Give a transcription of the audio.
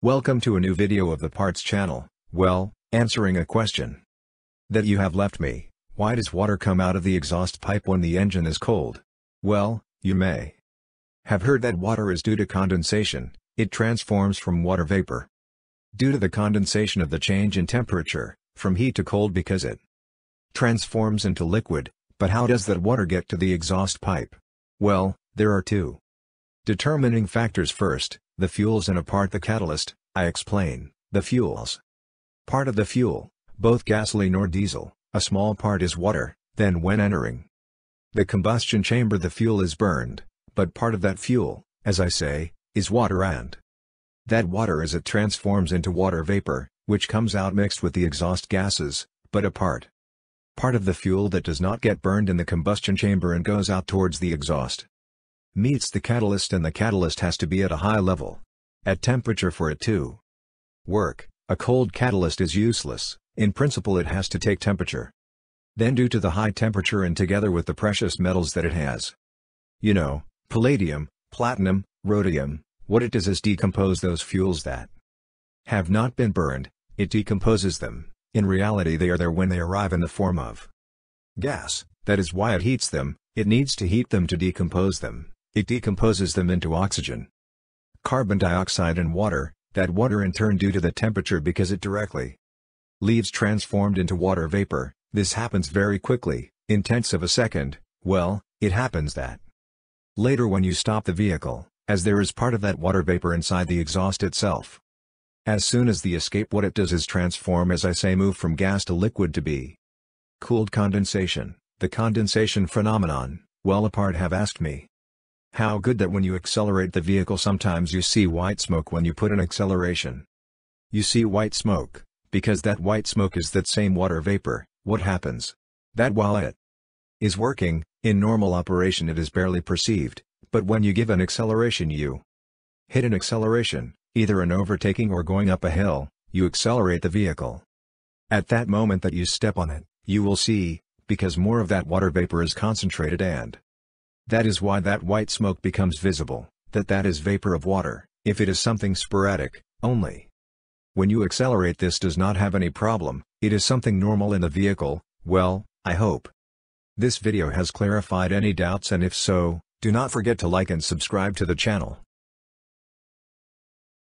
Welcome to a new video of the parts channel, well, answering a question that you have left me, why does water come out of the exhaust pipe when the engine is cold? Well, you may have heard that water is due to condensation, it transforms from water vapor due to the condensation of the change in temperature, from heat to cold because it transforms into liquid, but how does that water get to the exhaust pipe? Well, there are two Determining factors first, the fuels and apart the catalyst, I explain, the fuels. Part of the fuel, both gasoline or diesel, a small part is water, then when entering the combustion chamber the fuel is burned, but part of that fuel, as I say, is water and that water as it transforms into water vapor, which comes out mixed with the exhaust gases, but a part. Part of the fuel that does not get burned in the combustion chamber and goes out towards the exhaust, meets the catalyst and the catalyst has to be at a high level. At temperature for it to work, a cold catalyst is useless, in principle it has to take temperature. Then due to the high temperature and together with the precious metals that it has. You know, palladium, platinum, rhodium, what it does is decompose those fuels that have not been burned, it decomposes them, in reality they are there when they arrive in the form of gas, that is why it heats them, it needs to heat them to decompose them. It decomposes them into oxygen, carbon dioxide and water, that water in turn due to the temperature because it directly leaves transformed into water vapor, this happens very quickly, in tenths of a second, well, it happens that later when you stop the vehicle, as there is part of that water vapor inside the exhaust itself. As soon as the escape what it does is transform as I say move from gas to liquid to be cooled condensation, the condensation phenomenon, well apart have asked me. How good that when you accelerate the vehicle sometimes you see white smoke when you put an acceleration. You see white smoke, because that white smoke is that same water vapor, what happens? That while it is working, in normal operation it is barely perceived, but when you give an acceleration you hit an acceleration, either an overtaking or going up a hill, you accelerate the vehicle. At that moment that you step on it, you will see, because more of that water vapor is concentrated and that is why that white smoke becomes visible, that that is vapor of water, if it is something sporadic, only. When you accelerate this does not have any problem, it is something normal in the vehicle, well, I hope. This video has clarified any doubts and if so, do not forget to like and subscribe to the channel.